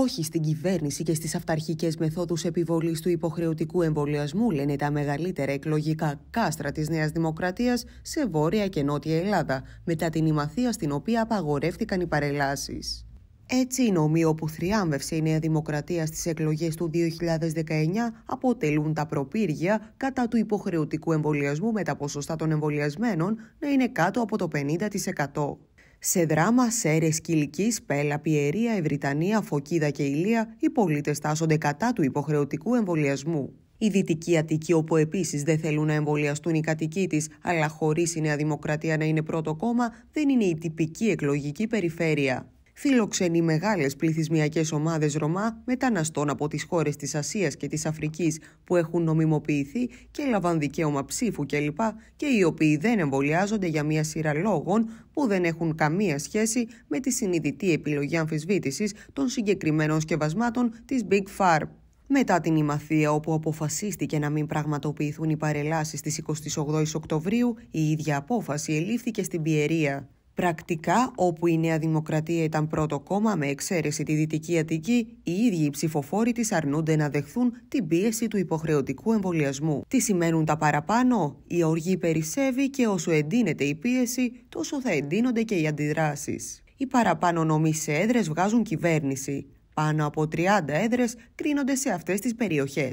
όχι στην κυβέρνηση και στις αυταρχικές μεθόδους επιβολής του υποχρεωτικού εμβολιασμού, λένε τα μεγαλύτερα εκλογικά κάστρα της Νέας Δημοκρατίας σε Βόρεια και Νότια Ελλάδα, μετά την ημαθία στην οποία απαγορεύτηκαν οι παρελάσεις. Έτσι, οι νομοί όπου θριάμβευσε η Νέα Δημοκρατία στις εκλογές του 2019 αποτελούν τα προπύργια κατά του υποχρεωτικού εμβολιασμού με τα ποσοστά των εμβολιασμένων να είναι κάτω από το 50%. Σε δράμα, σέρες, κυλικής, πέλα, πιερία, ευρυτανία, φωκίδα και ηλία, οι πολίτες τάσσονται κατά του υποχρεωτικού εμβολιασμού. Η Δυτική Αττική, όπου επίσης δεν θέλουν να εμβολιαστούν οι κατοικοί της, αλλά χωρίς η Νέα Δημοκρατία να είναι πρώτο κόμμα, δεν είναι η τυπική εκλογική περιφέρεια φιλοξενεί μεγάλες πληθυσμιακές ομάδες Ρωμά μεταναστών από τις χώρες της Ασίας και της Αφρικής που έχουν νομιμοποιηθεί και λαμβάνουν δικαίωμα ψήφου κλπ και οι οποίοι δεν εμβολιάζονται για μια σειρά λόγων που δεν έχουν καμία σχέση με τη συνειδητή επιλογή αμφισβήτησης των συγκεκριμένων σκευασμάτων της Big Farm. Μετά την ημαθία όπου αποφασίστηκε να μην πραγματοποιηθούν οι παρελάσεις στις 28 Οκτωβρίου, η ίδια απόφαση ελήφθηκε στην Πιερία. Πρακτικά, όπου η Νέα Δημοκρατία ήταν πρώτο κόμμα, με εξαίρεση τη Δυτική Αττική, οι ίδιοι οι ψηφοφόροι της αρνούνται να δεχθούν την πίεση του υποχρεωτικού εμβολιασμού. Τι σημαίνουν τα παραπάνω, η οργή περισσεύει και όσο εντείνεται η πίεση, τόσο θα εντείνονται και οι αντιδράσεις. Οι παραπάνω νομοί σε έδρες βγάζουν κυβέρνηση. Πάνω από 30 έδρες κρίνονται σε αυτές τις περιοχές.